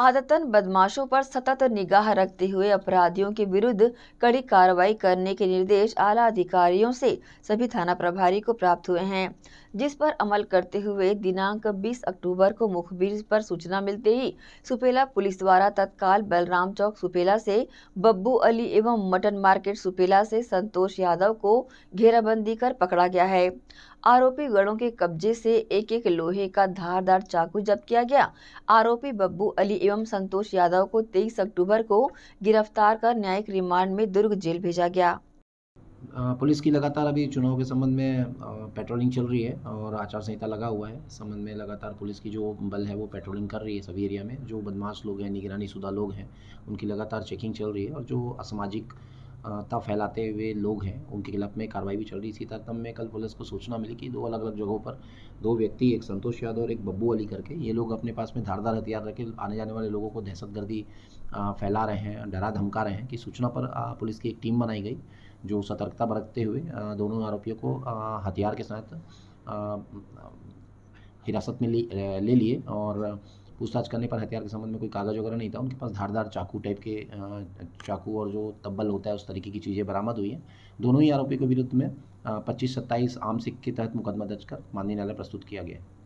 आदतन बदमाशों पर सतत निगाह रखते हुए अपराधियों के विरुद्ध कड़ी कार्रवाई करने के निर्देश आला अधिकारियों से सभी थाना प्रभारी को प्राप्त हुए हैं जिस पर अमल करते हुए दिनांक 20 अक्टूबर को मुखबिर पर सूचना मिलते ही सुपेला पुलिस द्वारा तत्काल बलराम चौक सुपेला से बब्बू अली एवं मटन मार्केट सुपेला से संतोष यादव को घेराबंदी कर पकड़ा गया है आरोपी गढ़ों के कब्जे से एक एक लोहे का धारदार चाकू जब्त किया गया आरोपी बब्बू अली एवं संतोष यादव को 23 अक्टूबर को गिरफ्तार कर न्यायिक रिमांड में दुर्ग जेल भेजा गया पुलिस की लगातार अभी चुनाव के संबंध में पेट्रोलिंग चल रही है और आचार संहिता लगा हुआ है संबंध में लगातार पुलिस की जो बल है वो पेट्रोलिंग कर रही है सभी एरिया में जो बदमाश लोग हैं निगरानी शुदा लोग हैं उनकी लगातार चेकिंग चल रही है और जो असामाजिक ता फैलाते हुए लोग हैं उनके खिलाफ में कार्रवाई भी चल रही इसी तारतम में कल पुलिस को सूचना मिली कि दो अलग अलग जगहों पर दो व्यक्ति एक संतोष यादव और एक बब्बू अली करके ये लोग अपने पास में धारदार हथियार रखे आने जाने वाले लोगों को दहशतगर्दी फैला रहे हैं डरा धमका रहे हैं कि सूचना पर पुलिस की एक टीम बनाई गई जो सतर्कता बरतते हुए दोनों आरोपियों को हथियार के साथ हिरासत में ले लिए और पूछताछ करने पर हथियार के संबंध में कोई कागज़ वगैरह नहीं था उनके पास धारदार चाकू टाइप के चाकू और जो तब्बल होता है उस तरीके की चीज़ें बरामद हुई हैं दोनों ही आरोपी के विरुद्ध में पच्चीस सत्ताईस आम सिख के तहत मुकदमा दर्ज कर माननीय न्यायालय प्रस्तुत किया गया है